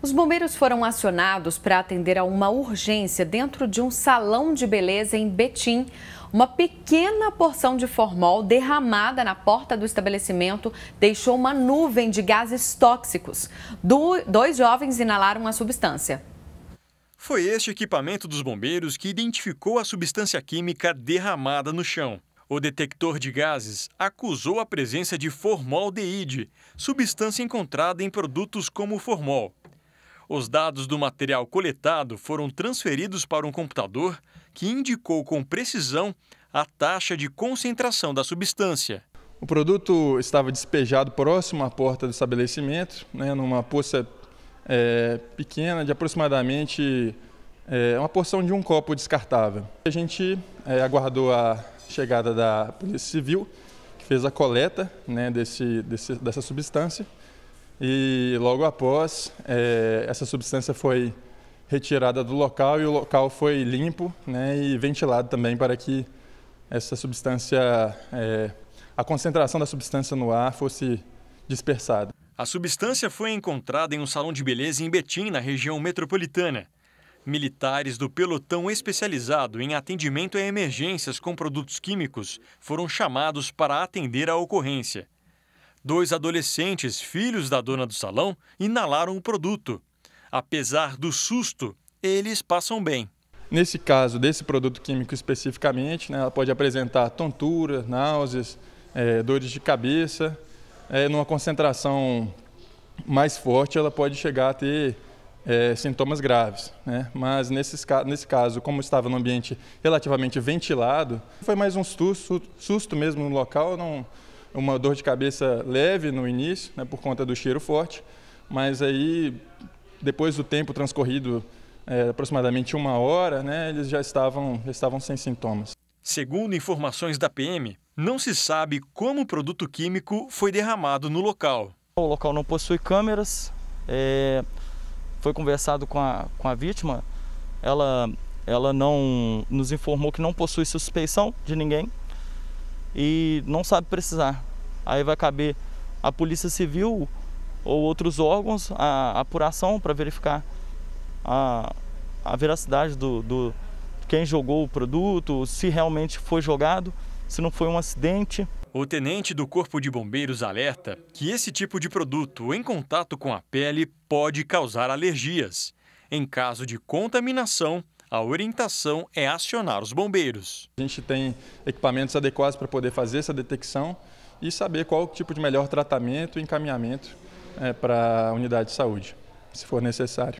Os bombeiros foram acionados para atender a uma urgência dentro de um salão de beleza em Betim. Uma pequena porção de formol derramada na porta do estabelecimento deixou uma nuvem de gases tóxicos. Do... dois jovens inalaram a substância. Foi este equipamento dos bombeiros que identificou a substância química derramada no chão. O detector de gases acusou a presença de formaldeíde, substância encontrada em produtos como o formol. Os dados do material coletado foram transferidos para um computador que indicou com precisão a taxa de concentração da substância. O produto estava despejado próximo à porta do estabelecimento, né, numa poça é, pequena de aproximadamente é, uma porção de um copo descartável. A gente é, aguardou a chegada da Polícia Civil, que fez a coleta né, desse, desse, dessa substância. E logo após, é, essa substância foi retirada do local e o local foi limpo né, e ventilado também para que essa substância, é, a concentração da substância no ar fosse dispersada. A substância foi encontrada em um salão de beleza em Betim, na região metropolitana. Militares do pelotão especializado em atendimento a emergências com produtos químicos foram chamados para atender a ocorrência. Dois adolescentes, filhos da dona do salão, inalaram o produto. Apesar do susto, eles passam bem. Nesse caso desse produto químico especificamente, né, ela pode apresentar tontura, náuseas, é, dores de cabeça. É, numa concentração mais forte, ela pode chegar a ter é, sintomas graves. Né? Mas nesses, nesse caso, como estava no ambiente relativamente ventilado, foi mais um susto, susto mesmo no local, não, uma dor de cabeça leve no início, né, por conta do cheiro forte, mas aí depois do tempo transcorrido é, aproximadamente uma hora, né, eles já estavam, já estavam sem sintomas. Segundo informações da PM, não se sabe como o produto químico foi derramado no local. O local não possui câmeras, é, foi conversado com a, com a vítima, ela, ela não nos informou que não possui suspeição de ninguém e não sabe precisar. Aí vai caber a Polícia Civil ou outros órgãos a, apuração para verificar a, a veracidade do, do quem jogou o produto, se realmente foi jogado, se não foi um acidente. O tenente do Corpo de Bombeiros alerta que esse tipo de produto em contato com a pele pode causar alergias. Em caso de contaminação, a orientação é acionar os bombeiros. A gente tem equipamentos adequados para poder fazer essa detecção e saber qual o tipo de melhor tratamento e encaminhamento é, para a unidade de saúde, se for necessário.